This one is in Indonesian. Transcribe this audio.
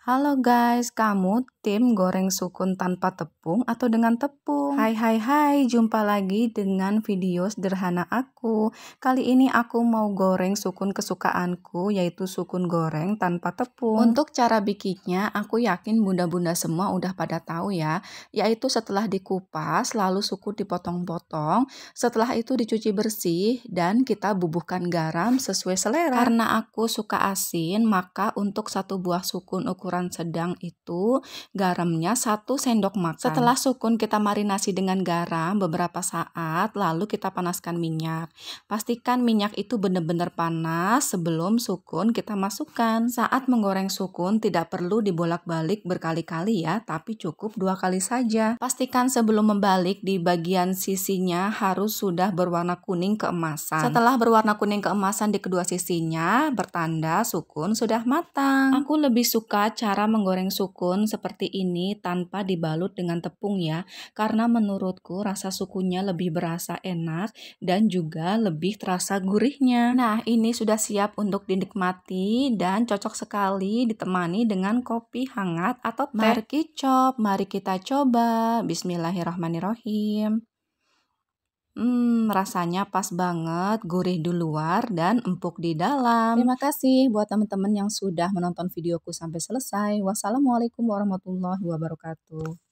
Halo guys, kamu tim goreng sukun tanpa tepung atau dengan tepung? Hai hai hai, jumpa lagi dengan video sederhana aku. Kali ini aku mau goreng sukun kesukaanku yaitu sukun goreng tanpa tepung. Untuk cara bikinnya, aku yakin bunda-bunda semua udah pada tahu ya, yaitu setelah dikupas lalu sukun dipotong-potong, setelah itu dicuci bersih dan kita bubuhkan garam sesuai selera. Karena aku suka asin, maka untuk satu buah sukun ukuran ukuran sedang itu garamnya 1 sendok makan. Setelah sukun kita marinasi dengan garam beberapa saat lalu kita panaskan minyak. Pastikan minyak itu benar-benar panas sebelum sukun kita masukkan. Saat menggoreng sukun tidak perlu dibolak-balik berkali-kali ya, tapi cukup dua kali saja. Pastikan sebelum membalik di bagian sisinya harus sudah berwarna kuning keemasan. Setelah berwarna kuning keemasan di kedua sisinya, bertanda sukun sudah matang. Aku lebih suka cara menggoreng sukun seperti ini tanpa dibalut dengan tepung ya, karena menurutku rasa sukunnya lebih berasa enak dan juga lebih terasa gurihnya. Nah, ini sudah siap untuk dinikmati dan cocok sekali ditemani dengan kopi hangat atau teh. Mari mari kita coba. Bismillahirrahmanirrahim. Hmm, rasanya pas banget, gurih di luar dan empuk di dalam. Terima kasih buat teman-teman yang sudah menonton videoku sampai selesai. Wassalamualaikum warahmatullahi wabarakatuh.